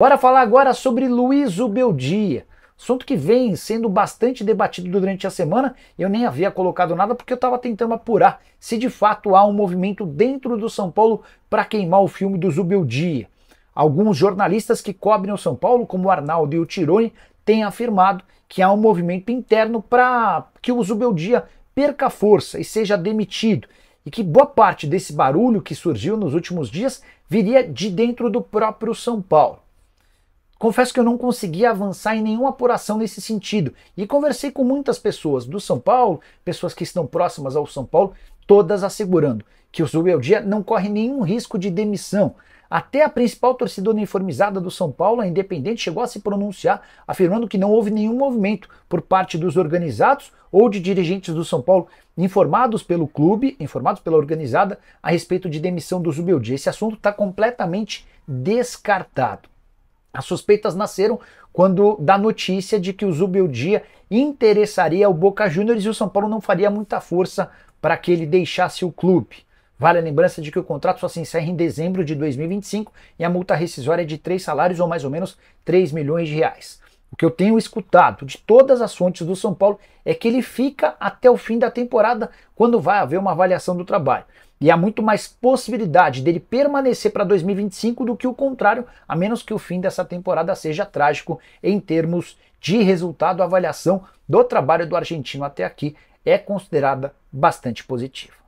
Bora falar agora sobre Luiz Ubeldia, assunto que vem sendo bastante debatido durante a semana. Eu nem havia colocado nada porque eu estava tentando apurar se de fato há um movimento dentro do São Paulo para queimar o filme do Zubeldia. Alguns jornalistas que cobrem o São Paulo, como Arnaldo e o Tironi, têm afirmado que há um movimento interno para que o Zubeldia perca força e seja demitido e que boa parte desse barulho que surgiu nos últimos dias viria de dentro do próprio São Paulo. Confesso que eu não consegui avançar em nenhuma apuração nesse sentido e conversei com muitas pessoas do São Paulo, pessoas que estão próximas ao São Paulo, todas assegurando que o Zubeldia não corre nenhum risco de demissão. Até a principal torcida uniformizada do São Paulo, a Independente, chegou a se pronunciar, afirmando que não houve nenhum movimento por parte dos organizados ou de dirigentes do São Paulo informados pelo clube, informados pela organizada, a respeito de demissão do Zubeldia. Esse assunto está completamente descartado. As suspeitas nasceram quando da notícia de que o Zubeldia interessaria ao Boca Juniors e o São Paulo não faria muita força para que ele deixasse o clube. Vale a lembrança de que o contrato só se encerra em dezembro de 2025 e a multa rescisória é de três salários ou mais ou menos 3 milhões de reais. O que eu tenho escutado de todas as fontes do São Paulo é que ele fica até o fim da temporada, quando vai haver uma avaliação do trabalho. E há muito mais possibilidade dele permanecer para 2025 do que o contrário, a menos que o fim dessa temporada seja trágico em termos de resultado. A avaliação do trabalho do argentino até aqui é considerada bastante positiva.